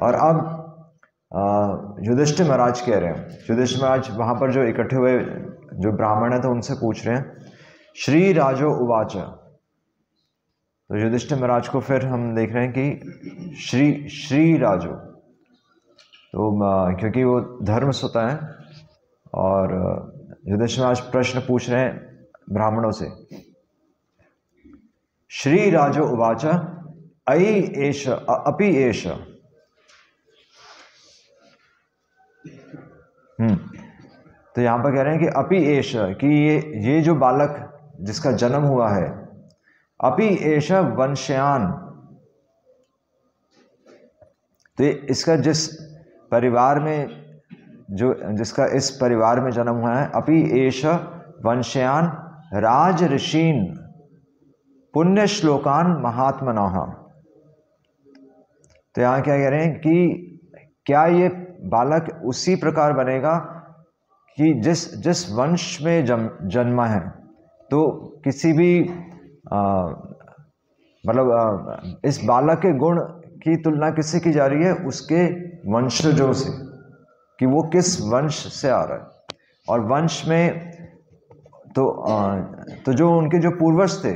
और अब युधिष्ठिर महाराज कह रहे हैं युधिष्ठ महाराज वहाँ पर जो इकट्ठे हुए जो ब्राह्मण है तो उनसे पूछ रहे हैं श्री राजो उवाच तो युधिष्ठिर महाराज को फिर हम देख रहे हैं कि श्री श्री राजो तो क्योंकि वो धर्म सोता है और युधिष्ठ महाराज प्रश्न पूछ रहे हैं ब्राह्मणों से श्री राजो उवाच अई एश अपी एश हम्म। तो यहाँ पर कह रहे हैं कि अपि एश कि ये ये जो बालक जिसका जन्म हुआ है अपि एश वंशयान तो इसका जिस परिवार में जो जिसका इस परिवार में जन्म हुआ है अपि एश वंशयान राज ऋषीन पुण्य श्लोकान महात्मना तो यहाँ क्या कह रहे हैं कि क्या ये बालक उसी प्रकार बनेगा कि जिस जिस वंश में जम जन्मा है तो किसी भी मतलब इस बालक के गुण की तुलना किससे की जा रही है उसके वंशजों से कि वो किस वंश से आ रहा है और वंश में तो आ, तो जो उनके जो पूर्वज थे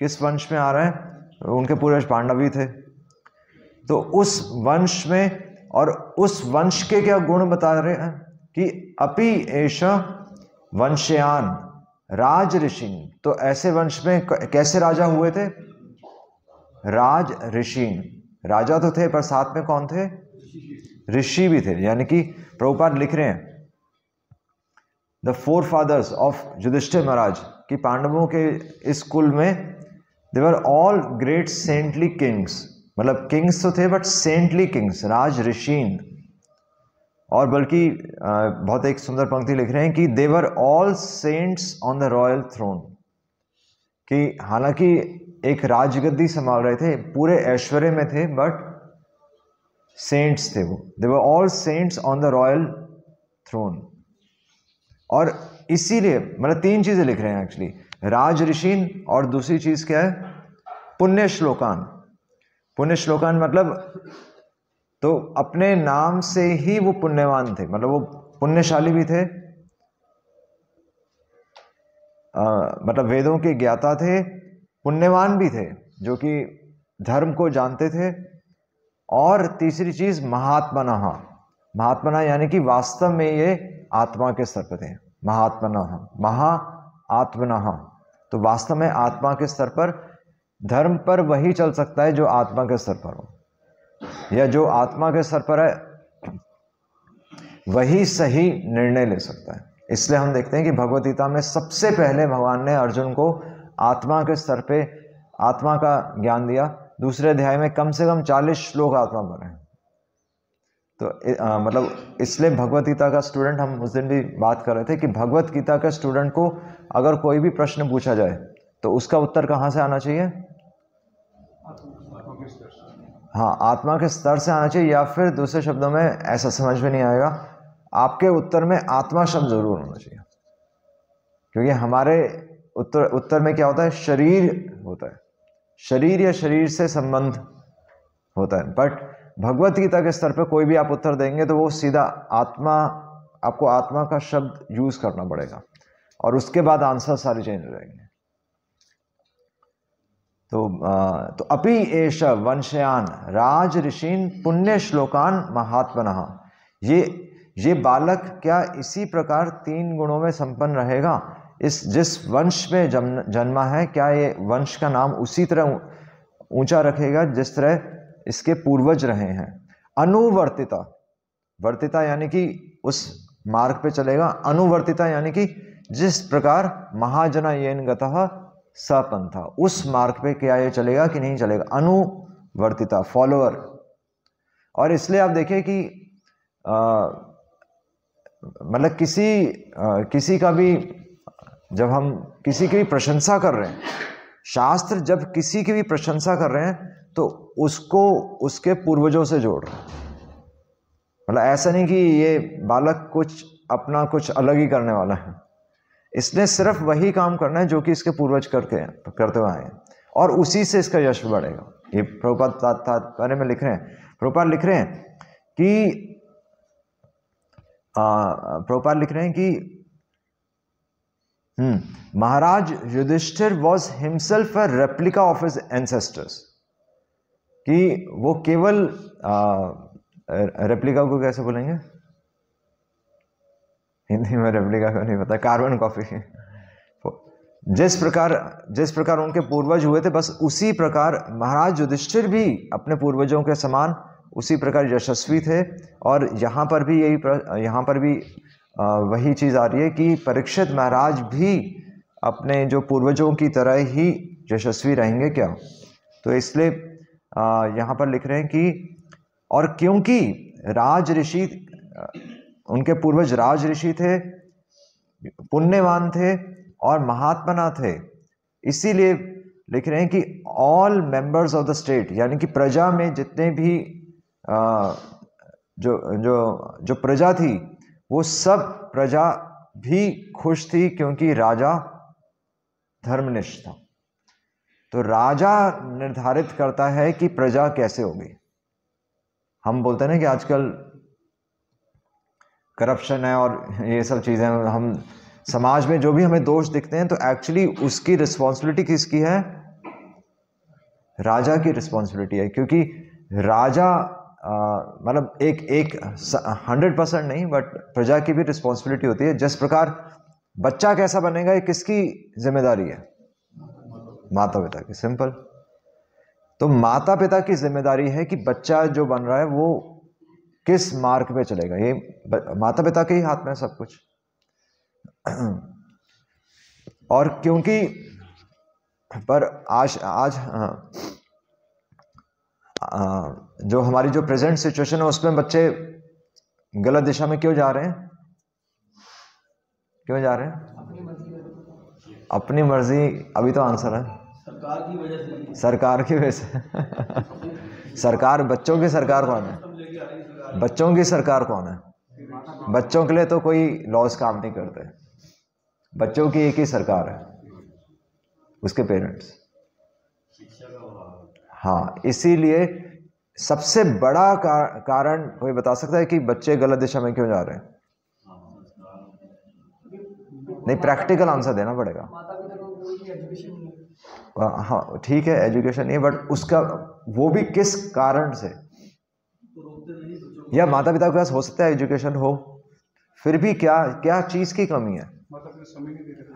किस वंश में आ रहे हैं उनके पूर्वज पांडवी थे तो उस वंश में और उस वंश के क्या गुण बता रहे हैं कि अपि एश वंशयान राज ऋषि तो ऐसे वंश में कैसे राजा हुए थे राज ऋषि राजा तो थे पर साथ में कौन थे ऋषि भी थे यानी कि प्रभुपाद लिख रहे हैं the four fathers of Yudhishthira Maharaj कि पांडवों के इस कुल में they were all great saintly kings मतलब किंग्स तो थे बट सेंटली किंग्स राज ऋषीन और बल्कि बहुत एक सुंदर पंक्ति लिख रहे हैं कि they were all saints on the royal throne कि हालांकि एक राजगद्दी संभाल रहे थे पूरे ऐश्वर्य में थे बट सेंट्स थे वो they were all saints on the royal throne और इसीलिए मतलब तीन चीज़ें लिख रहे हैं एक्चुअली राज ऋषिन और दूसरी चीज़ क्या है पुण्य श्लोकान पुण्य श्लोकान मतलब तो अपने नाम से ही वो पुण्यवान थे मतलब वो पुण्यशाली भी थे आ, मतलब वेदों के ज्ञाता थे पुण्यवान भी थे जो कि धर्म को जानते थे और तीसरी चीज महात्मना महात्मना यानी कि वास्तव में ये आत्मा के स्तर पर थे महात्मना महा आत्मना तो वास्तव में आत्मा के स्तर पर धर्म पर वही चल सकता है जो आत्मा के स्तर पर हो या जो आत्मा के स्तर पर है वही सही निर्णय ले सकता है इसलिए हम देखते हैं कि भगवदगीता में सबसे पहले भगवान ने अर्जुन को आत्मा के स्तर पे आत्मा का ज्ञान दिया दूसरे अध्याय में कम से कम चालीस श्लोक आत्मा पर हैं तो आ, मतलब इसलिए भगवदगीता का स्टूडेंट हम उस दिन भी बात कर रहे थे कि भगवदगीता गीता के स्टूडेंट को अगर कोई भी प्रश्न पूछा जाए तो उसका उत्तर कहाँ से आना चाहिए हाँ आत्मा के स्तर से आना चाहिए या फिर दूसरे शब्दों में ऐसा समझ में नहीं आएगा आपके उत्तर में आत्मा शब्द ज़रूर होना चाहिए क्योंकि हमारे उत्तर उत्तर में क्या होता है शरीर होता है शरीर या शरीर से संबंध होता है बट भगवत गीता के स्तर पर कोई भी आप उत्तर देंगे तो वो सीधा आत्मा आपको आत्मा का शब्द यूज़ करना पड़ेगा और उसके बाद आंसर सारे चेंज हो जाएंगे तो तो अपि एष वंशयान राज ऋषिन पुण्य श्लोकान महात्मन ये ये बालक क्या इसी प्रकार तीन गुणों में संपन्न रहेगा इस जिस वंश में जन्मा है क्या ये वंश का नाम उसी तरह ऊंचा रखेगा जिस तरह इसके पूर्वज रहे हैं अनुवर्तिता वर्तिता यानी कि उस मार्ग पे चलेगा अनुवर्तिता यानी कि जिस प्रकार महाजना येन गतः सपंथा उस मार्ग पे क्या ये चलेगा कि नहीं चलेगा अनुवर्तिता फॉलोअर और इसलिए आप देखें कि मतलब किसी आ, किसी का भी जब हम किसी की भी प्रशंसा कर रहे हैं शास्त्र जब किसी की भी प्रशंसा कर रहे हैं तो उसको उसके पूर्वजों से जोड़ रहे मतलब ऐसा नहीं कि ये बालक कुछ अपना कुछ अलग ही करने वाला है इसने सिर्फ वही काम करना है जो कि इसके पूर्वज करके करते हुए हैं और उसी से इसका यश बढ़ेगा ये प्रभुपाद तात्पर्य में लिख रहे हैं प्रभुपाद लिख रहे हैं कि प्रभुपाद लिख रहे हैं कि hmm, Maharaj Yudhishthira was himself a replica of his ancestors कि वो केवल रेप्लिका को कैसे बोलेंगे हिंदी में रेप्लिका का नहीं पता कार्बन कॉपी जिस प्रकार जिस प्रकार उनके पूर्वज हुए थे बस उसी प्रकार महाराज युधिष्ठिर भी अपने पूर्वजों के समान उसी प्रकार यशस्वी थे और यहाँ पर भी यही यहाँ पर भी वही चीज़ आ रही है कि परीक्षित महाराज भी अपने जो पूर्वजों की तरह ही यशस्वी रहेंगे क्या तो इसलिए यहाँ पर लिख रहे हैं कि और क्योंकि राज ऋषि उनके पूर्वज राज ऋषि थे पुण्यवान थे और महात्मना थे इसीलिए लिख रहे हैं कि all members of the state यानी कि प्रजा में जितने भी आ, जो जो जो प्रजा थी वो सब प्रजा भी खुश थी क्योंकि राजा धर्मनिष्ठ था तो राजा निर्धारित करता है कि प्रजा कैसे होगी हम बोलते हैं ना कि आजकल करप्शन है और ये सब चीज़ें हम समाज में जो भी हमें दोष दिखते हैं तो एक्चुअली उसकी रिस्पॉन्सिबिलिटी किसकी है राजा की रिस्पॉन्सिबिलिटी है क्योंकि राजा मतलब एक एक हंड्रेड परसेंट नहीं बट प्रजा की भी रिस्पॉन्सिबिलिटी होती है जिस प्रकार बच्चा कैसा बनेगा ये किसकी जिम्मेदारी है माता पिता की सिंपल तो माता पिता की जिम्मेदारी है कि बच्चा जो बन रहा है वो किस मार्ग पे चलेगा ये माता पिता के ही हाथ में सब कुछ और क्योंकि पर आज आज आ, हाँ। आ, जो हमारी जो प्रेजेंट सिचुएशन है उसमें बच्चे गलत दिशा में क्यों जा रहे हैं क्यों जा रहे हैं अपनी मर्जी अभी तो आंसर है सरकार की वजह से सरकार की वजह से सरकार बच्चों की सरकार कौन है बच्चों की सरकार कौन है बच्चों के लिए तो कोई लॉस काम नहीं करते बच्चों की एक ही सरकार है उसके पेरेंट्स हाँ इसीलिए सबसे बड़ा कारण कोई बता सकता है कि बच्चे गलत दिशा में क्यों जा रहे हैं नहीं प्रैक्टिकल आंसर देना पड़ेगा हाँ, हाँ ठीक है एजुकेशन नहीं बट उसका वो भी किस कारण से या माता पिता के पास हो सकता है एजुकेशन हो फिर भी क्या क्या चीज़ की कमी है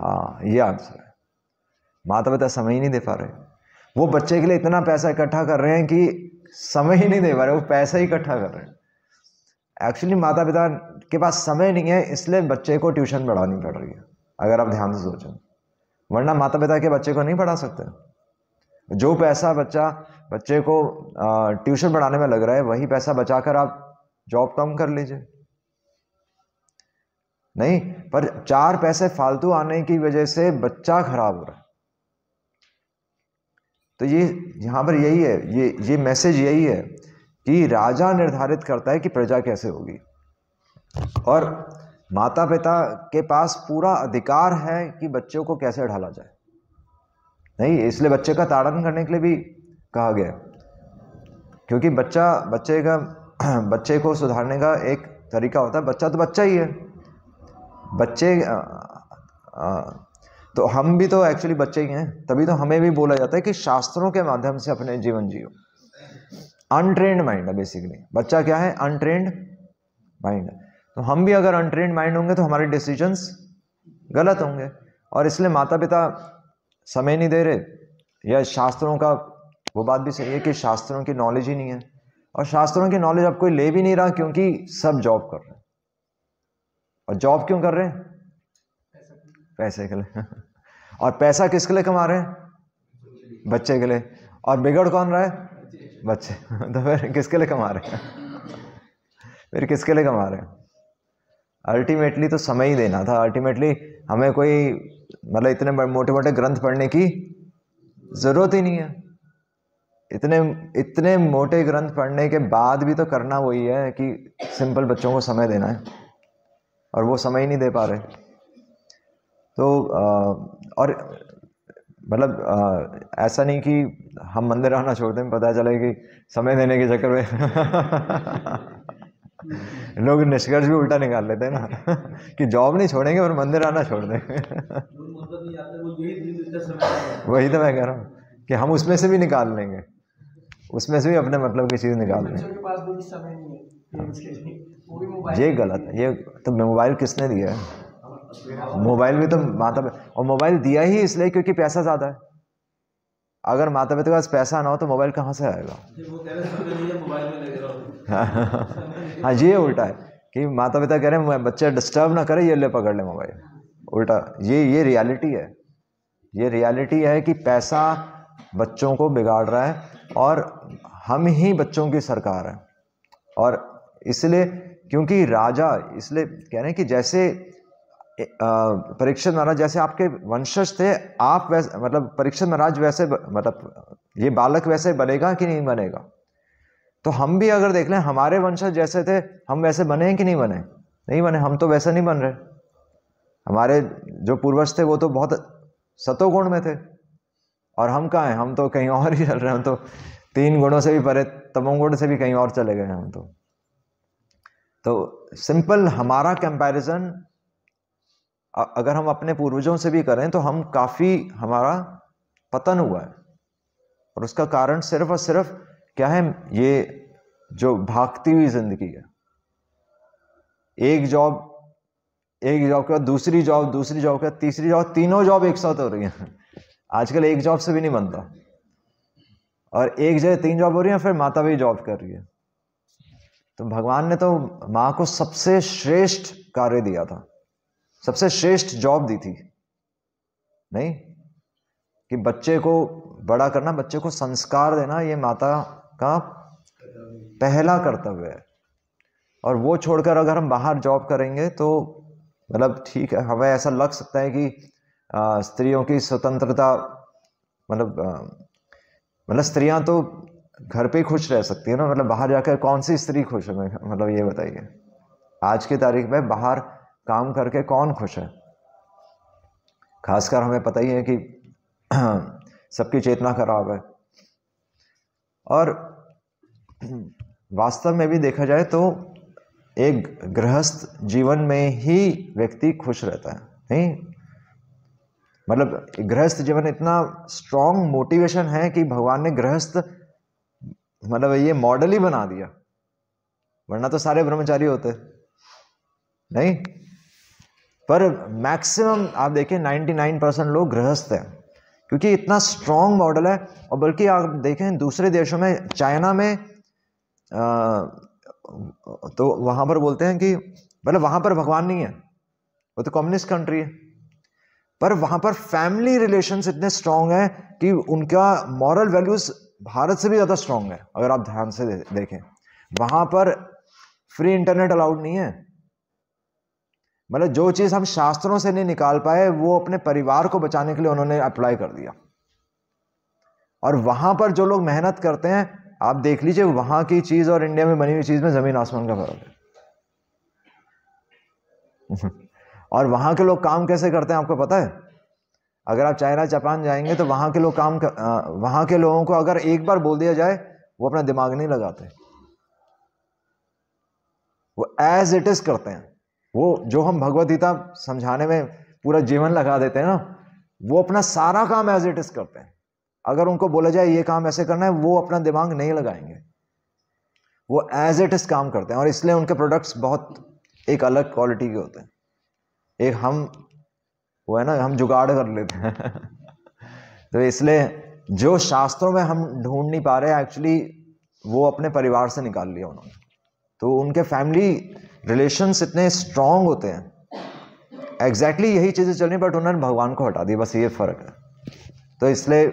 हाँ ये आंसर है माता पिता समय ही नहीं दे पा रहे वो बच्चे के लिए इतना पैसा इकट्ठा कर रहे हैं कि समय ही नहीं दे पा रहे वो पैसा ही इकट्ठा कर रहे हैं एक्चुअली माता पिता के पास समय नहीं है इसलिए बच्चे को ट्यूशन पढ़ानी पड़ रही है अगर आप ध्यान से सोचें वरना माता पिता के बच्चे को नहीं पढ़ा सकते जो पैसा बच्चा बच्चे को ट्यूशन पढ़ाने में लग रहा है वही पैसा बचाकर आप जॉब कम कर लीजिए नहीं पर चार पैसे फालतू आने की वजह से बच्चा खराब हो रहा है तो ये यहां पर यही है ये ये मैसेज यही है कि राजा निर्धारित करता है कि प्रजा कैसे होगी और माता पिता के पास पूरा अधिकार है कि बच्चों को कैसे ढाला जाए नहीं इसलिए बच्चे का ताड़न करने के लिए भी कहा गया क्योंकि बच्चा बच्चे का बच्चे को सुधारने का एक तरीका होता है बच्चा तो बच्चा ही है बच्चे आ, आ, तो हम भी तो एक्चुअली बच्चे ही हैं तभी तो हमें भी बोला जाता है कि शास्त्रों के माध्यम से अपने जीवन जियो अनट्रेंड माइंड है बेसिकली बच्चा क्या है अनट्रेंड माइंड तो हम भी अगर अनट्रेंड माइंड होंगे तो हमारे डिसीजंस गलत होंगे और इसलिए माता पिता समय नहीं दे रहे या शास्त्रों का वो बात भी सही है कि शास्त्रों की नॉलेज ही नहीं है और शास्त्रों की नॉलेज अब कोई ले भी नहीं रहा क्योंकि सब जॉब कर रहे हैं और जॉब क्यों कर रहे हैं पैसे के लिए और पैसा किसके लिए कमा रहे हैं बच्चे के लिए और बिगड़ कौन रहा है बच्चे तो फिर किसके लिए कमा रहे हैं फिर किसके लिए कमा रहे हैं अल्टीमेटली तो समय ही देना था अल्टीमेटली हमें कोई मतलब इतने मोटे मोटे ग्रंथ पढ़ने की ज़रूरत ही नहीं है इतने इतने मोटे ग्रंथ पढ़ने के बाद भी तो करना वही है कि सिंपल बच्चों को समय देना है और वो समय ही नहीं दे पा रहे तो आ, और मतलब ऐसा नहीं कि हम मंदिर आना छोड़ दें पता चले कि समय देने के चक्कर में लोग निष्कर्ष भी उल्टा निकाल लेते हैं ना कि जॉब नहीं छोड़ेंगे और मंदिर आना छोड़ दें मतलब वही तो मैं कह रहा हूँ कि हम उसमें से भी निकाल लेंगे उसमें से भी अपने मतलब की चीज़ निकाल लें ये गलत है ये तो मोबाइल किसने दिया है मोबाइल भी तो माता और मोबाइल दिया ही इसलिए क्योंकि पैसा ज़्यादा है अगर माता पिता के पास पैसा ना हो तो मोबाइल कहाँ से आएगा हाँ ये उल्टा है कि माता पिता कह रहे हैं बच्चा डिस्टर्ब ना करे ये ले पकड़ ले मोबाइल उल्टा ये ये रियलिटी है ये रियलिटी है कि पैसा बच्चों को बिगाड़ रहा है और हम ही बच्चों की सरकार है और इसलिए क्योंकि राजा इसलिए कह रहे हैं कि जैसे परीक्षा महाराज जैसे आपके वंशज थे आप वैसे मतलब परीक्षा महाराज वैसे मतलब ये बालक वैसे बनेगा कि नहीं बनेगा तो हम भी अगर देख लें हमारे वंशज जैसे थे हम वैसे बने कि नहीं बने नहीं बने हम तो वैसे नहीं बन रहे हमारे जो पूर्वज थे वो तो बहुत सतोगुण में थे और हम कहाँ हैं हम तो कहीं और ही चल रहे हैं हम तो तीन गुणों से भी परे तमों गुण से भी कहीं और चले गए हम तो तो सिंपल हमारा कंपैरिजन अगर हम अपने पूर्वजों से भी करें तो हम काफ़ी हमारा पतन हुआ है और उसका कारण सिर्फ और सिर्फ क्या है ये जो भागती हुई जिंदगी है एक जॉब एक जॉब के बाद दूसरी जॉब दूसरी जॉब के बाद तीसरी जॉब तीनों जॉब एक साथ हो रही हैं आजकल एक जॉब से भी नहीं बनता और एक जगह तीन जॉब हो रही है फिर माता भी जॉब कर रही है तो भगवान ने तो माँ को सबसे श्रेष्ठ कार्य दिया था सबसे श्रेष्ठ जॉब दी थी नहीं कि बच्चे को बड़ा करना बच्चे को संस्कार देना ये माता का पहला कर्तव्य है और वो छोड़कर अगर हम बाहर जॉब करेंगे तो मतलब ठीक है हमें ऐसा लग सकता है कि स्त्रियों की स्वतंत्रता मतलब मतलब स्त्रियां तो घर पे खुश रह सकती है ना मतलब बाहर जाकर कौन सी स्त्री खुश है मतलब ये बताइए आज की तारीख में बाहर काम करके कौन खुश है खासकर हमें पता ही है कि सबकी चेतना खराब है और वास्तव में भी देखा जाए तो एक गृहस्थ जीवन में ही व्यक्ति खुश रहता है नहीं मतलब गृहस्थ जीवन इतना स्ट्रांग मोटिवेशन है कि भगवान ने गृहस्थ मतलब ये मॉडल ही बना दिया वरना तो सारे ब्रह्मचारी होते नहीं पर मैक्सिमम आप देखें 99 परसेंट लोग गृहस्थ हैं क्योंकि इतना स्ट्रांग मॉडल है और बल्कि आप देखें दूसरे देशों में चाइना में आ, तो वहां पर बोलते हैं कि मतलब वहां पर भगवान नहीं है वो तो कम्युनिस्ट कंट्री है पर वहां पर फैमिली रिलेशन इतने स्ट्रांग हैं कि उनका मॉरल वैल्यूज़ भारत से भी ज़्यादा स्ट्रांग है अगर आप ध्यान से दे, देखें वहां पर फ्री इंटरनेट अलाउड नहीं है मतलब जो चीज़ हम शास्त्रों से नहीं निकाल पाए वो अपने परिवार को बचाने के लिए उन्होंने अप्लाई कर दिया और वहां पर जो लोग मेहनत करते हैं आप देख लीजिए वहां की चीज़ और इंडिया में बनी हुई चीज़ में ज़मीन आसमान का फर्क है और वहाँ के लोग काम कैसे करते हैं आपको पता है अगर आप चाइना जापान जाएंगे तो वहाँ के लोग काम कर, वहाँ के लोगों को अगर एक बार बोल दिया जाए वो अपना दिमाग नहीं लगाते वो एज इट इज़ करते हैं वो जो हम भगवत गीता समझाने में पूरा जीवन लगा देते हैं ना वो अपना सारा काम एज इट इज़ करते हैं अगर उनको बोला जाए ये काम ऐसे करना है वो अपना दिमाग नहीं लगाएंगे वो एज इट इज़ काम करते हैं और इसलिए उनके प्रोडक्ट्स बहुत एक अलग क्वालिटी के होते हैं एक हम वो है ना हम जुगाड़ कर लेते हैं तो इसलिए जो शास्त्रों में हम ढूंढ नहीं पा रहे एक्चुअली वो अपने परिवार से निकाल लिया उन्होंने तो उनके फैमिली रिलेशंस इतने स्ट्रांग होते हैं एग्जैक्टली exactly यही चीज़ें चल रही बट उन्होंने भगवान को हटा दिया बस ये फ़र्क है तो इसलिए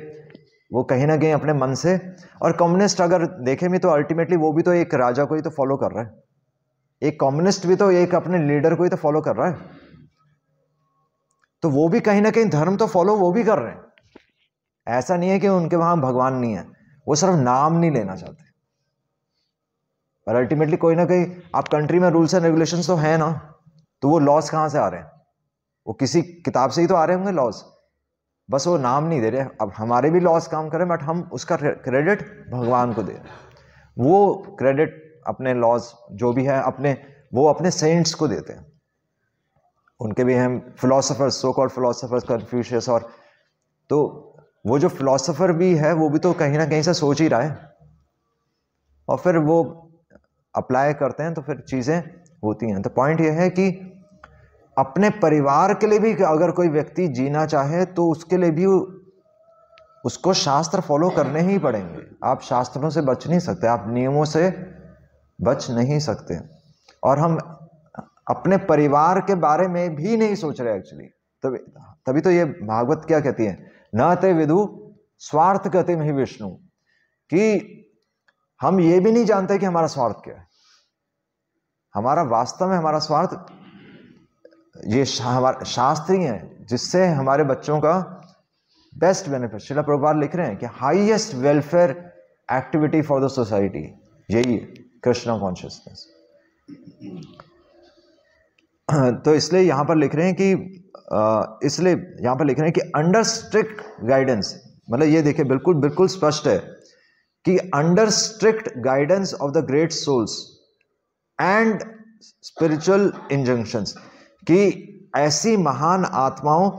वो कहीं ना कहीं अपने मन से और कम्युनिस्ट अगर देखे भी तो अल्टीमेटली वो भी तो एक राजा को ही तो फॉलो कर रहा है एक कम्युनिस्ट भी तो एक अपने लीडर को ही तो फॉलो कर रहा है तो वो भी कहीं ना कहीं धर्म तो फॉलो वो भी कर रहे हैं ऐसा नहीं है कि उनके वहां भगवान नहीं है वो सिर्फ नाम नहीं लेना चाहते पर अल्टीमेटली कोई ना कोई आप कंट्री में रूल्स एंड रेगुलेशंस तो है ना तो वो लॉस कहाँ से आ रहे हैं वो किसी किताब से ही तो आ रहे होंगे लॉस बस वो नाम नहीं दे रहे अब हमारे भी लॉस काम करें बट हम उसका क्रेडिट भगवान को दे रहे वो क्रेडिट अपने लॉस जो भी है अपने वो अपने सेंट्स को देते हैं उनके भी हम philosophers so called philosophers Confucius और तो वो जो फिलोसोफर भी है वो भी तो कहीं ना कहीं से सोच ही रहा है और फिर वो अप्लाई करते हैं तो फिर चीज़ें होती हैं तो पॉइंट ये है कि अपने परिवार के लिए भी अगर कोई व्यक्ति जीना चाहे तो उसके लिए भी उसको शास्त्र फॉलो करने ही पड़ेंगे आप शास्त्रों से बच नहीं सकते आप नियमों से बच नहीं सकते और हम अपने परिवार के बारे में भी नहीं सोच रहे एक्चुअली तभी तभी तो ये भागवत क्या कहती है न ते विधु स्वार्थ कहते में ही विष्णु कि हम ये भी नहीं जानते कि हमारा स्वार्थ क्या है हमारा वास्तव में हमारा स्वार्थ ये हमारा शास्त्र ही है जिससे हमारे बच्चों का बेस्ट बेनिफिट शिला प्रभुपाल लिख रहे हैं कि highest welfare activity for the society यही है कृष्णा कॉन्शियसनेस तो इसलिए यहाँ पर लिख रहे हैं कि इसलिए यहाँ पर लिख रहे हैं कि अंडर स्ट्रिक्ट गाइडेंस मतलब ये देखिए बिल्कुल बिल्कुल स्पष्ट है कि under strict guidance of the great souls and spiritual injunctions कि ऐसी महान आत्माओं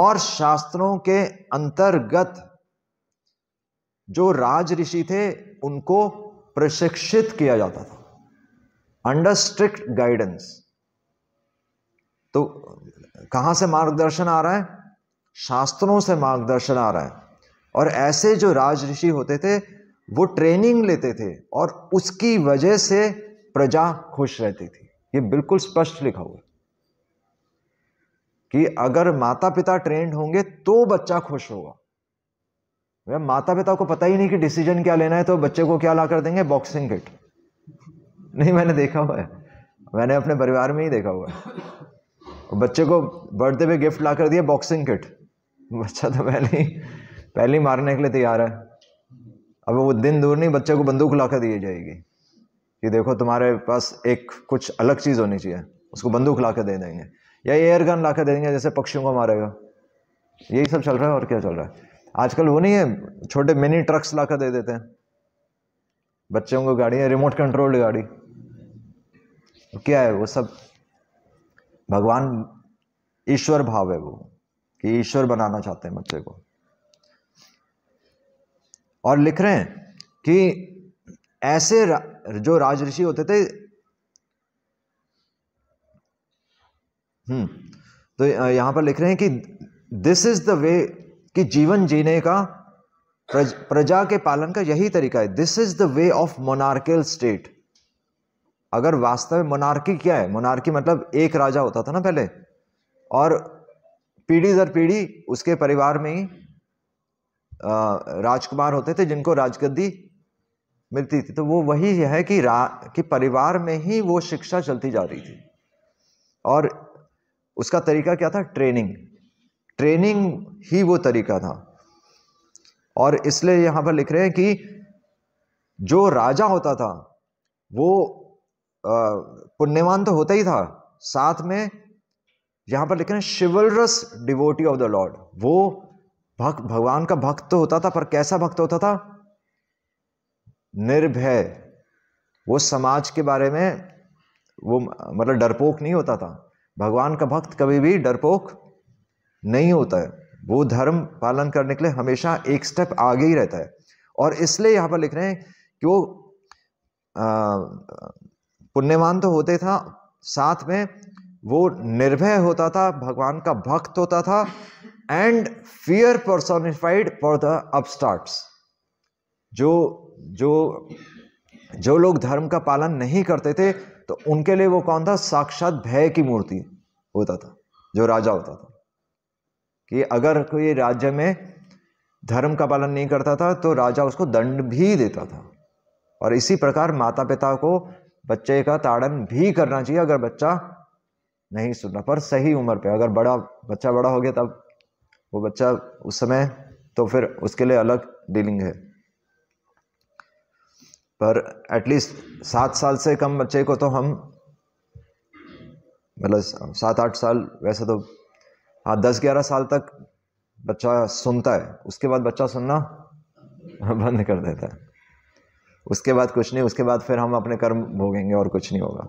और शास्त्रों के अंतर्गत जो राज ऋषि थे उनको प्रशिक्षित किया जाता था अंडर स्ट्रिक्ट गाइडेंस तो कहाँ से मार्गदर्शन आ रहा है शास्त्रों से मार्गदर्शन आ रहा है और ऐसे जो राज ऋषि होते थे वो ट्रेनिंग लेते थे और उसकी वजह से प्रजा खुश रहती थी ये बिल्कुल स्पष्ट लिखा हुआ कि अगर माता पिता ट्रेंड होंगे तो बच्चा खुश होगा वह माता पिता को पता ही नहीं कि डिसीजन क्या लेना है तो बच्चे को क्या ला कर देंगे बॉक्सिंग किट नहीं मैंने देखा हुआ है मैंने अपने परिवार में ही देखा हुआ है बच्चे को बर्थडे पे गिफ्ट ला कर दिया बॉक्सिंग किट बच्चा तो पहले ही पहले ही मारने के लिए तैयार है अब वो दिन दूर नहीं बच्चे को बंदूक ला कर दी जाएगी कि देखो तुम्हारे पास एक कुछ अलग चीज़ होनी चाहिए उसको बंदूक ला कर दे देंगे या एयर गन ला कर दे देंगे जैसे पक्षियों को मारेगा यही सब चल रहा है और क्या चल रहा है आजकल वो नहीं है छोटे मिनी ट्रक्स ला कर दे देते हैं बच्चों को गाड़ी है रिमोट कंट्रोल्ड गाड़ी क्या है वो सब भगवान ईश्वर भाव है वो कि ईश्वर बनाना चाहते हैं बच्चे को और लिख रहे हैं कि ऐसे रा, जो राजऋषि होते थे हम्म तो यहां पर लिख रहे हैं कि दिस इज द वे कि जीवन जीने का प्रज, प्रजा के पालन का यही तरीका है this is the way of monarchical state अगर वास्तव में मोनार्की क्या है मोनार्की मतलब एक राजा होता था ना पहले और पीढ़ी दर पीढ़ी उसके परिवार में ही राजकुमार होते थे जिनको राजगद्दी मिलती थी तो वो वही है कि रा कि परिवार में ही वो शिक्षा चलती जा रही थी और उसका तरीका क्या था ट्रेनिंग ट्रेनिंग ही वो तरीका था और इसलिए यहाँ पर लिख रहे हैं कि जो राजा होता था वो पुण्यवान तो होता ही था साथ में यहां पर लिखे chivalrous devotee of the Lord वो भक्त भगवान का भक्त तो होता था पर कैसा भक्त होता था निर्भय वो समाज के बारे में वो मतलब डरपोक नहीं होता था भगवान का भक्त कभी भी डरपोक नहीं होता है वो धर्म पालन करने के लिए हमेशा एक स्टेप आगे ही रहता है और इसलिए यहां पर लिख रहे हैं कि वो आ, पुण्यवान तो होते था साथ में वो निर्भय होता था भगवान का भक्त होता था and fear personified for the upstarts जो जो जो लोग धर्म का पालन नहीं करते थे तो उनके लिए वो कौन था साक्षात भय की मूर्ति होता था जो राजा होता था कि अगर कोई राज्य में धर्म का पालन नहीं करता था तो राजा उसको दंड भी देता था और इसी प्रकार माता पिता को बच्चे का ताड़न भी करना चाहिए अगर बच्चा नहीं सुन रहा पर सही उम्र पे अगर बड़ा बच्चा बड़ा हो गया तब वो बच्चा उस समय तो फिर उसके लिए अलग डीलिंग है पर एटलीस्ट सात साल से कम बच्चे को तो हम मतलब सात आठ साल वैसे तो हाँ दस ग्यारह साल तक बच्चा सुनता है उसके बाद बच्चा सुनना बंद कर देता है उसके बाद कुछ नहीं उसके बाद फिर हम अपने कर्म भोगेंगे और कुछ नहीं होगा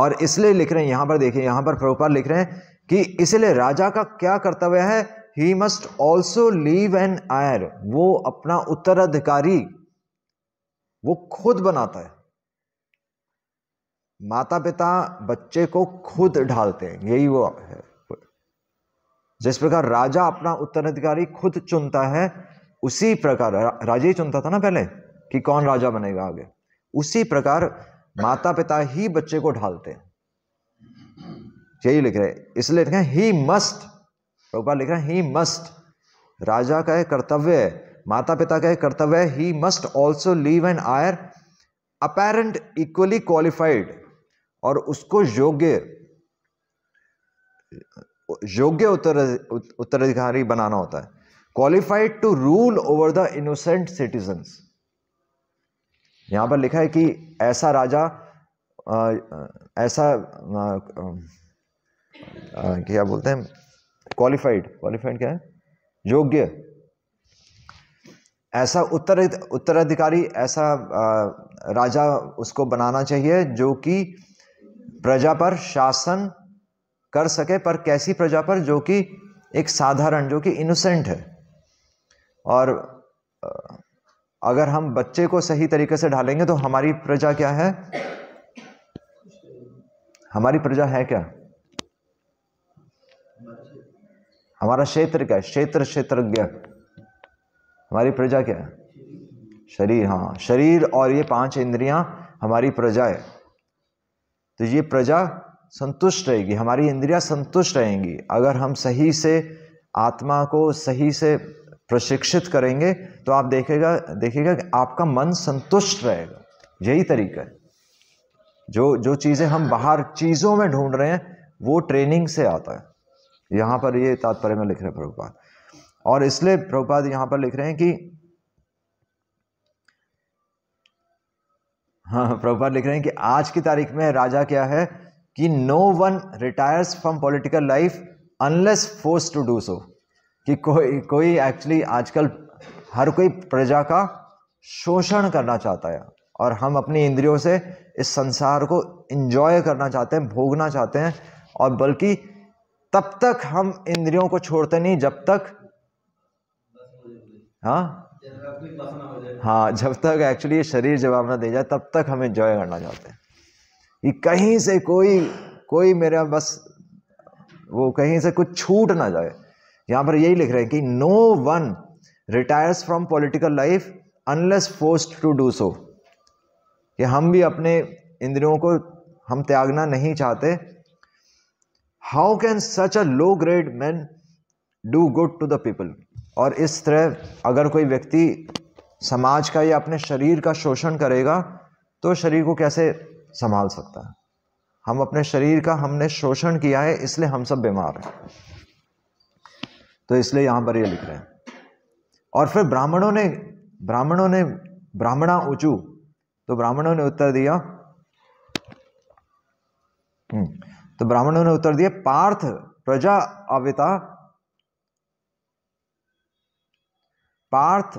और इसलिए लिख रहे हैं यहां पर देखिए यहां पर प्रभुपाल लिख रहे हैं कि इसलिए राजा का क्या कर्तव्य है he must also leave an heir वो अपना उत्तराधिकारी वो खुद बनाता है माता पिता बच्चे को खुद ढालते हैं यही वो है जिस प्रकार राजा अपना उत्तराधिकारी खुद चुनता है उसी प्रकार राजा ही चुनता था ना पहले कि कौन राजा बनेगा आगे उसी प्रकार माता पिता ही बच्चे को ढालते हैं यही लिख रहे इसलिए लिख रहे ही मस्ट प्रभुपाल लिख रहे हैं ही मस्ट राजा का कर्तव्य है माता पिता का कर्तव्य है he must also leave an heir apparent equally qualified और उसको योग्य योग्य उत्तर उत्तराधिकारी बनाना होता है qualified to rule over the innocent citizens यहां पर लिखा है कि ऐसा राजा ऐसा क्या बोलते हैं क्वालिफाइड क्वालिफाइड क्या है योग्य ऐसा उत्तर उत्तराधिकारी ऐसा राजा उसको बनाना चाहिए जो कि प्रजा पर शासन कर सके पर कैसी प्रजा पर जो कि एक साधारण जो कि इनोसेंट है और अगर हम बच्चे को सही तरीके से ढालेंगे तो हमारी प्रजा क्या है हमारी प्रजा है क्या हमारा क्षेत्र क्या है क्षेत्र क्षेत्रज्ञ हमारी प्रजा क्या है शरीर हाँ शरीर और ये पांच इंद्रियां हमारी प्रजा है तो ये प्रजा संतुष्ट रहेगी हमारी इंद्रियां संतुष्ट रहेंगी अगर हम सही से आत्मा को सही से प्रशिक्षित करेंगे तो आप देखेगा देखिएगा आपका मन संतुष्ट रहेगा यही तरीका है जो जो चीज़ें हम बाहर चीज़ों में ढूंढ रहे हैं वो ट्रेनिंग से आता है यहाँ पर ये तात्पर्य में लिख रहे प्रभुपाद और इसलिए प्रभुपाद यहाँ पर लिख रहे हैं कि हाँ प्रभुपाद लिख रहे हैं कि आज की तारीख में राजा क्या है कि no one retires from political life unless force to do so कि कोई कोई एक्चुअली आजकल हर कोई प्रजा का शोषण करना चाहता है और हम अपनी इंद्रियों से इस संसार को इंजॉय करना चाहते हैं भोगना चाहते हैं और बल्कि तब तक हम इंद्रियों को छोड़ते नहीं जब तक हाँ हाँ जब तक एक्चुअली ये शरीर जवाब ना दे जाए तब तक हम इंजॉय करना चाहते हैं कि कहीं से कोई कोई मेरा बस वो कहीं से कुछ छूट ना जाए यहां पर यही लिख रहे हैं कि no one retires from political life unless forced to do so कि हम भी अपने इंद्रियों को हम त्यागना नहीं चाहते how can such a low grade man do good to the people और इस तरह अगर कोई व्यक्ति समाज का या अपने शरीर का शोषण करेगा तो शरीर को कैसे संभाल सकता है हम अपने शरीर का हमने शोषण किया है इसलिए हम सब बीमार हैं तो इसलिए यहाँ पर ये लिख रहे हैं और फिर ब्राह्मणों ने ब्राह्मणों ने ब्राह्मणा ऊंचू तो ब्राह्मणों ने उत्तर दिया हम्म, तो ब्राह्मणों ने उत्तर दिया पार्थ प्रजा अविता पार्थ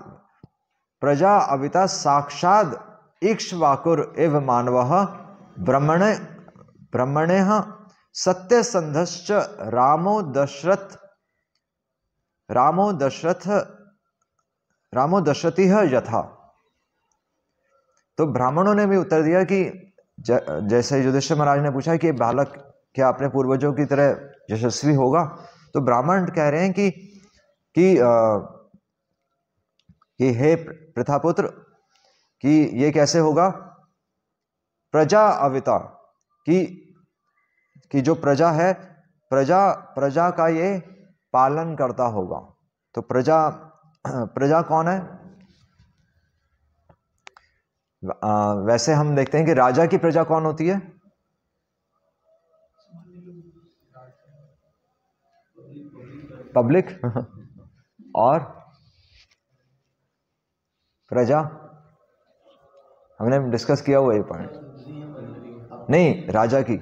प्रजा अविता साक्षात इक्ष्वाकुर एव मानव ब्रह्मणे ब्रह्मणे सत्यसंधश्च रामो दशरथ रामो दशरथ रामो दशरथी यथा तो ब्राह्मणों ने भी उत्तर दिया कि ज, जैसे युधिष्ठिर महाराज ने पूछा कि बालक क्या अपने पूर्वजों की तरह यशस्वी होगा तो ब्राह्मण कह रहे हैं कि कि, आ, कि हे प्रथापुत्र कि ये कैसे होगा प्रजा अविता कि कि जो प्रजा है प्रजा प्रजा का ये पालन करता होगा तो प्रजा प्रजा कौन है वैसे हम देखते हैं कि राजा की प्रजा कौन होती है पब्लिक और प्रजा हमने डिस्कस किया हुआ ये पॉइंट नहीं राजा की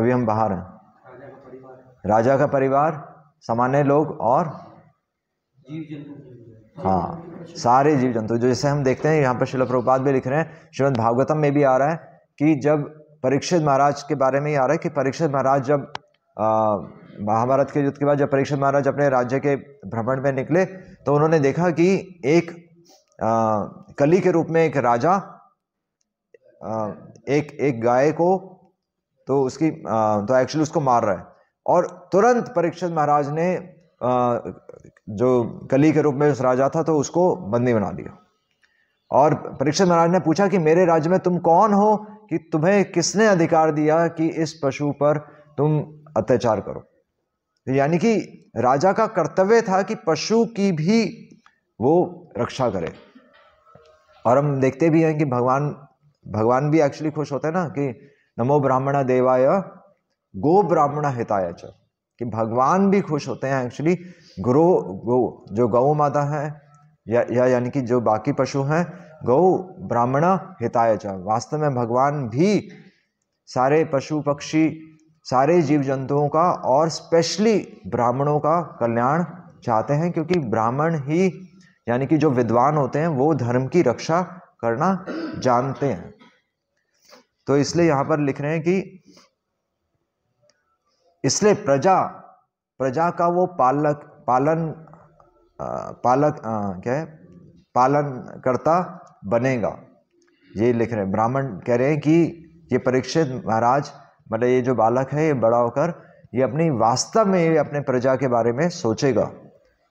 अभी हम बाहर हैं राजा का परिवार सामान्य लोग और हाँ सारे जीव जंतु जैसे हम देखते हैं यहाँ पर शिल प्रभुपात भी लिख रहे हैं श्रीमद भागवतम में भी आ रहा है कि जब परीक्षित महाराज के बारे में ही आ रहा है कि परीक्षित महाराज जब महाभारत के युद्ध के बाद जब परीक्षित महाराज अपने राज्य के भ्रमण में निकले तो उन्होंने देखा कि एक आ, कली के रूप में एक राजा आ, एक एक गाय को तो उसकी आ, तो एक्चुअली उसको मार रहा है और तुरंत परीक्षित महाराज ने जो कली के रूप में उस राजा था तो उसको बंदी बना दिया और परीक्षित महाराज ने पूछा कि मेरे राज्य में तुम कौन हो कि तुम्हें किसने अधिकार दिया कि इस पशु पर तुम अत्याचार करो यानी कि राजा का कर्तव्य था कि पशु की भी वो रक्षा करे और हम देखते भी हैं कि भगवान भगवान भी एक्चुअली खुश होते हैं ना कि नमो ब्राह्मण देवाय गो ब्राह्मण हिताय च कि भगवान भी खुश होते हैं एक्चुअली गुरु गो जो गौ माता है या, या यानी कि जो बाकी पशु हैं गौ ब्राह्मण हिताय च वास्तव में भगवान भी सारे पशु पक्षी सारे जीव जंतुओं का और स्पेशली ब्राह्मणों का कल्याण चाहते हैं क्योंकि ब्राह्मण ही यानी कि जो विद्वान होते हैं वो धर्म की रक्षा करना जानते हैं तो इसलिए यहाँ पर लिख रहे हैं कि इसलिए प्रजा प्रजा का वो पालक पालन आ, पालक आ, क्या है पालन करता बनेगा ये लिख रहे हैं ब्राह्मण कह रहे हैं कि ये परीक्षित महाराज मतलब ये जो बालक है ये बड़ा होकर ये अपनी वास्तव में ये अपने प्रजा के बारे में सोचेगा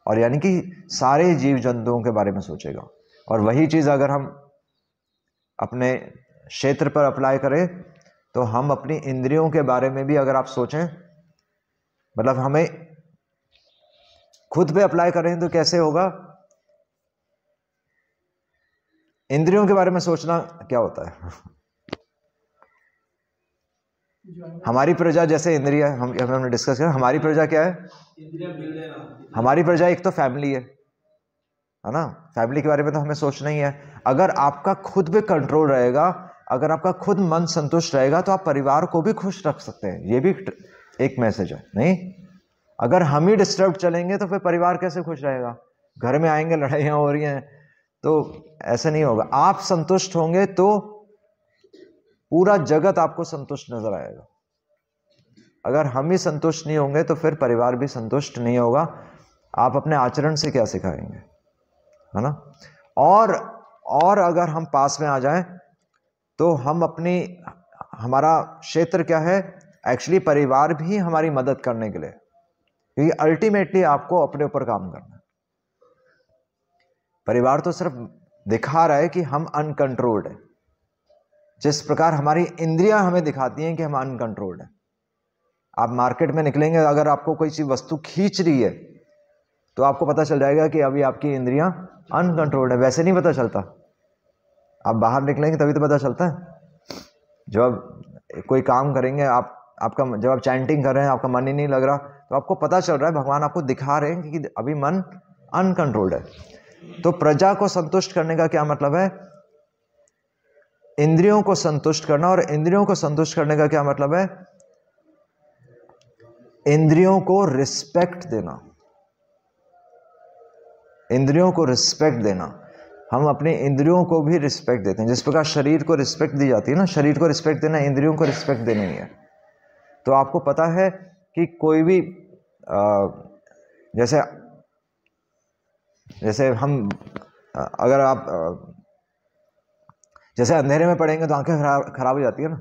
और यानी कि सारे जीव जंतुओं के बारे में सोचेगा और वही चीज़ अगर हम अपने क्षेत्र पर अप्लाई करें तो हम अपनी इंद्रियों के बारे में भी अगर आप सोचें मतलब हमें खुद पे अप्लाई करें तो कैसे होगा इंद्रियों के बारे में सोचना क्या होता है हमारी प्रजा जैसे इंद्रिया हम हमने डिस्कस किया हमारी प्रजा क्या है हमारी प्रजा एक तो फैमिली है है ना फैमिली के बारे में तो हमें सोचना ही है अगर आपका खुद पे कंट्रोल रहेगा अगर आपका खुद मन संतुष्ट रहेगा तो आप परिवार को भी खुश रख सकते हैं ये भी एक मैसेज है नहीं अगर हम ही डिस्टर्ब चलेंगे तो फिर परिवार कैसे खुश रहेगा घर में आएंगे लड़ाइयाँ हो रही हैं तो ऐसा नहीं होगा आप संतुष्ट होंगे तो पूरा जगत आपको संतुष्ट नजर आएगा अगर हम ही संतुष्ट नहीं होंगे तो फिर परिवार भी संतुष्ट नहीं होगा आप अपने आचरण से क्या सिखाएंगे है ना और और अगर हम पास में आ जाएं तो हम अपनी हमारा क्षेत्र क्या है एक्चुअली परिवार भी हमारी मदद करने के लिए क्योंकि अल्टीमेटली आपको अपने ऊपर काम करना परिवार तो सिर्फ दिखा रहा है कि हम अनकंट्रोल्ड है जिस प्रकार हमारी इंद्रियां हमें दिखाती हैं कि हम अनकंट्रोल्ड हैं आप मार्केट में निकलेंगे अगर आपको कोई चीज़ वस्तु खींच रही है तो आपको पता चल जाएगा कि अभी आपकी इंद्रियां अनकंट्रोल्ड है वैसे नहीं पता चलता आप बाहर निकलेंगे तभी तो पता चलता है जब कोई काम करेंगे आप आपका जब आप चैंटिंग कर रहे हैं आपका मन ही नहीं लग रहा तो आपको पता चल रहा है भगवान आपको दिखा रहे हैं कि अभी मन अनकंट्रोल्ड है तो प्रजा को संतुष्ट करने का क्या मतलब है इंद्रियों को संतुष्ट करना और इंद्रियों को संतुष्ट करने का क्या मतलब है इंद्रियों को रिस्पेक्ट देना इंद्रियों को रिस्पेक्ट देना हम अपने इंद्रियों को भी रिस्पेक्ट देते हैं जिस प्रकार शरीर को रिस्पेक्ट दी जाती है ना शरीर को रिस्पेक्ट देना इंद्रियों को रिस्पेक्ट देना ही है तो आपको पता है कि कोई भी आ, जैसे जैसे हम अगर आप जैसे अंधेरे में पढ़ेंगे तो आंखें खराब खराब हो जाती है ना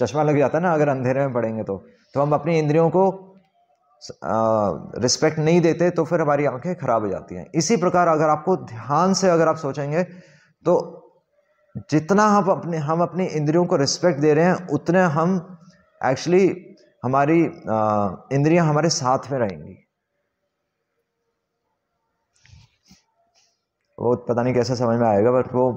चश्मा लग जाता है ना अगर अंधेरे में पढ़ेंगे तो तो हम अपनी इंद्रियों को रिस्पेक्ट नहीं देते तो फिर हमारी आंखें खराब हो जाती हैं इसी प्रकार अगर आपको ध्यान से अगर आप सोचेंगे तो जितना हम अपने हम अपनी इंद्रियों को रिस्पेक्ट दे रहे हैं उतने हम एक्चुअली हमारी इंद्रियां हमारे साथ में रहेंगी वो पता नहीं कैसा समझ में आएगा बट वो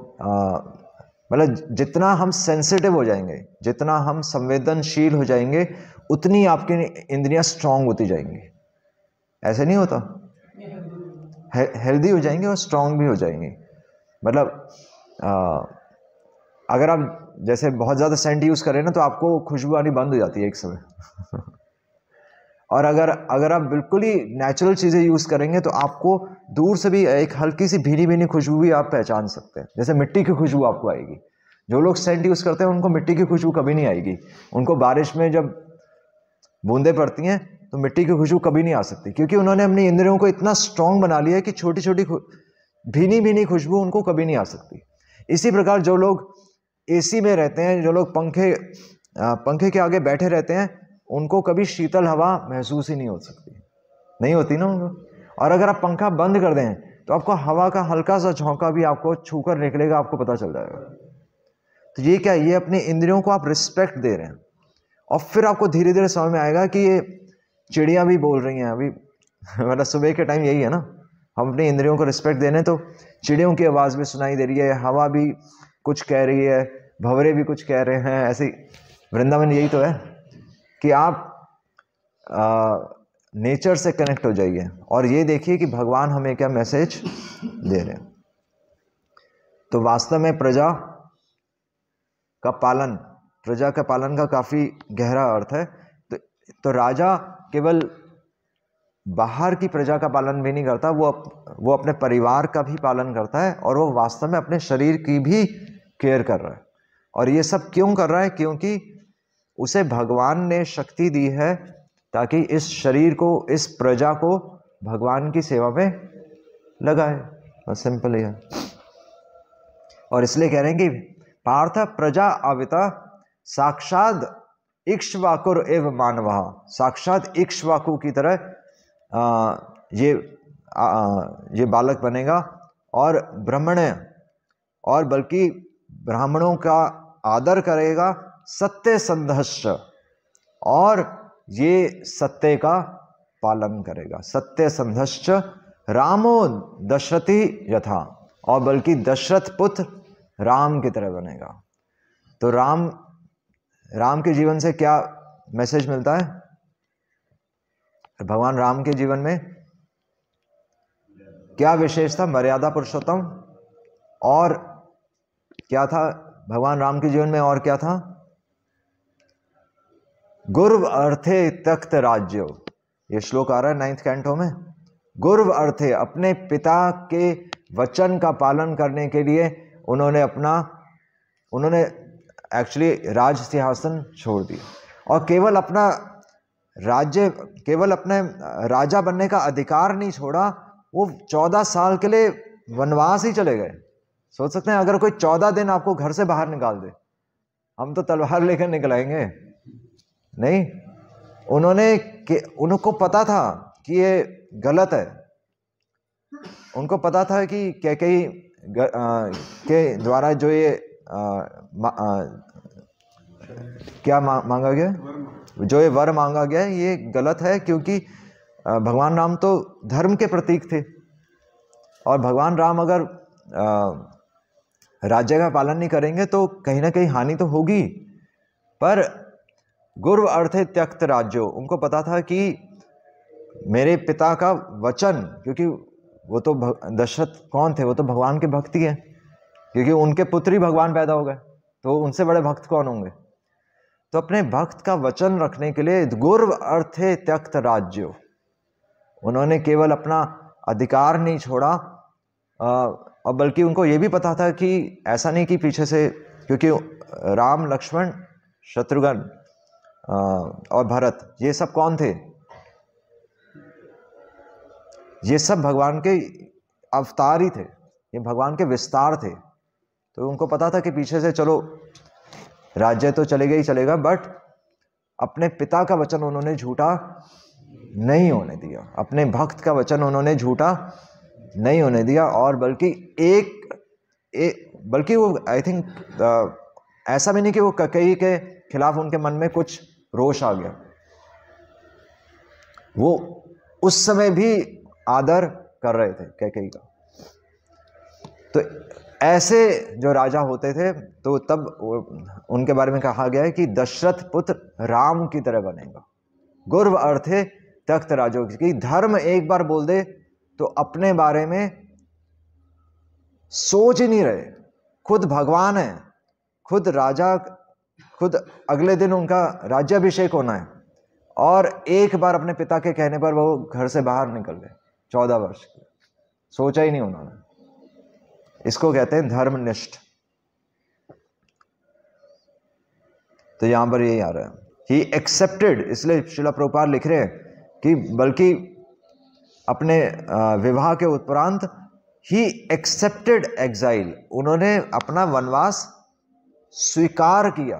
मतलब जितना हम सेंसिटिव हो जाएंगे जितना हम संवेदनशील हो जाएंगे उतनी आपकी इंद्रियां स्ट्रांग होती जाएंगी ऐसे नहीं होता हेल्दी हो जाएंगे और स्ट्रांग भी हो जाएंगी मतलब अगर आप जैसे बहुत ज़्यादा सेंट यूज़ करें ना तो आपको खुशबू आनी बंद हो जाती है एक समय और अगर अगर आप बिल्कुल ही नेचुरल चीज़ें यूज़ करेंगे तो आपको दूर से भी एक हल्की सी भीनी भीनी खुशबू भी आप पहचान सकते हैं जैसे मिट्टी की खुशबू आपको आएगी जो लोग सेंट यूज़ करते हैं उनको मिट्टी की खुशबू कभी नहीं आएगी उनको बारिश में जब बूंदें पड़ती हैं तो मिट्टी की खुशबू कभी नहीं आ सकती क्योंकि उन्होंने अपनी इंद्रियों को इतना स्ट्रांग बना लिया है कि छोटी छोटी भीनी भीनी खुशबू उनको कभी नहीं आ सकती इसी प्रकार जो लोग एसी में रहते हैं जो लोग पंखे पंखे के आगे बैठे रहते हैं उनको कभी शीतल हवा महसूस ही नहीं हो सकती नहीं होती ना उनको और अगर आप पंखा बंद कर दें तो आपको हवा का हल्का सा झोंका भी आपको छू कर निकलेगा आपको पता चल जाएगा तो ये क्या ये अपनी इंद्रियों को आप रिस्पेक्ट दे रहे हैं और फिर आपको धीरे धीरे समझ में आएगा कि ये चिड़ियाँ भी बोल रही हैं अभी मतलब सुबह के टाइम यही है ना हम अपने इंद्रियों को रिस्पेक्ट दे रहे हैं तो चिड़ियों की आवाज़ भी सुनाई दे रही है हवा भी कुछ कह रही है भवरे भी कुछ कह रहे हैं ऐसे वृंदावन यही तो है कि आप आ, नेचर से कनेक्ट हो जाइए और ये देखिए कि भगवान हमें क्या मैसेज दे रहे हैं तो वास्तव में प्रजा का पालन प्रजा का पालन का काफ़ी गहरा अर्थ है तो, तो राजा केवल बाहर की प्रजा का पालन भी नहीं करता वो अप, वो अपने परिवार का भी पालन करता है और वो वास्तव में अपने शरीर की भी केयर कर रहा है और ये सब क्यों कर रहा है क्योंकि उसे भगवान ने शक्ति दी है ताकि इस शरीर को इस प्रजा को भगवान की सेवा में लगाए सिंपल यह है और इसलिए कह रहे हैं कि पार्थ प्रजा अविता साक्षात इक्ष्वाकुर एव मानव साक्षात इक्ष्वाकु की तरह आ, ये आ, ये बालक बनेगा और ब्राह्मण और बल्कि ब्राह्मणों का आदर करेगा सत्य संघर्ष और ये सत्य का पालन करेगा सत्य संघर्ष रामो दशरथी यथा और बल्कि दशरथ पुत्र राम की तरह बनेगा तो राम राम के जीवन से क्या मैसेज मिलता है भगवान राम के जीवन में क्या विशेषता मर्यादा पुरुषोत्तम और क्या था भगवान राम के जीवन में और क्या था गुर्व अर्थे तख्त राज्य ये श्लोक आ रहा है नाइन्थ कैंटो में गुर्व अर्थे अपने पिता के वचन का पालन करने के लिए उन्होंने अपना उन्होंने एक्चुअली राज सिंहासन छोड़ दिया और केवल अपना राज्य केवल अपने राजा बनने का अधिकार नहीं छोड़ा वो चौदह साल के लिए वनवास ही चले गए सोच सकते हैं अगर कोई चौदह दिन आपको घर से बाहर निकाल दे हम तो तलवार लेकर निकलाएंगे नहीं उन्होंने उनको पता था कि ये गलत है उनको पता था कि कह के, के द्वारा जो ये आ, मा, आ, क्या मा, मांगा गया जो ये वर मांगा गया ये गलत है क्योंकि भगवान राम तो धर्म के प्रतीक थे और भगवान राम अगर आ, राज्य का पालन नहीं करेंगे तो कहीं ना कहीं हानि तो होगी पर गुर्व अर्थे त्यक्त राज्यों उनको पता था कि मेरे पिता का वचन क्योंकि वो तो दशरथ कौन थे वो तो भगवान के भक्ति हैं क्योंकि उनके पुत्र ही भगवान पैदा हो गए तो उनसे बड़े भक्त कौन होंगे तो अपने भक्त का वचन रखने के लिए गुर्व अर्थे त्यक्त राज्यो उन्होंने केवल अपना अधिकार नहीं छोड़ा और बल्कि उनको ये भी पता था कि ऐसा नहीं कि पीछे से क्योंकि राम लक्ष्मण शत्रुघ्न और भरत ये सब कौन थे ये सब भगवान के अवतार ही थे ये भगवान के विस्तार थे तो उनको पता था कि पीछे से चलो राज्य तो चलेगा ही चलेगा बट अपने पिता का वचन उन्होंने झूठा नहीं होने दिया अपने भक्त का वचन उन्होंने झूठा नहीं होने दिया और बल्कि एक, एक बल्कि वो आई थिंक uh, ऐसा भी नहीं कि वो ककई के खिलाफ उनके मन में कुछ रोष आ गया वो उस समय भी आदर कर रहे थे कैकई का तो ऐसे जो राजा होते थे तो तब उनके बारे में कहा गया है कि दशरथ पुत्र राम की तरह बनेगा गुर्व अर्थे तख्त राजो की धर्म एक बार बोल दे तो अपने बारे में सोच ही नहीं रहे खुद भगवान है खुद राजा खुद अगले दिन उनका राज्याभिषेक होना है और एक बार अपने पिता के कहने पर वो घर से बाहर निकल गए चौदह वर्ष के सोचा ही नहीं उन्होंने इसको कहते हैं धर्मनिष्ठ तो यहां पर यही आ रहा है ही एक्सेप्टेड इसलिए शिला प्रोपार लिख रहे हैं कि बल्कि अपने विवाह के उपरांत ही एक्सेप्टेड एग्जाइल उन्होंने अपना वनवास स्वीकार किया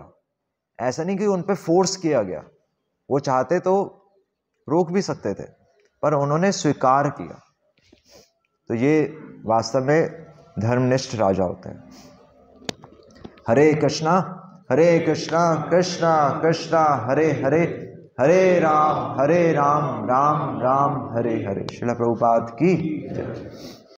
ऐसा नहीं कि उन पर फोर्स किया गया वो चाहते तो रोक भी सकते थे पर उन्होंने स्वीकार किया तो ये वास्तव में धर्मनिष्ठ राजा होते हैं हरे कृष्णा हरे कृष्णा कृष्णा कृष्णा हरे हरे हरे राम हरे राम राम राम हरे हरे शिला प्रभुपाद की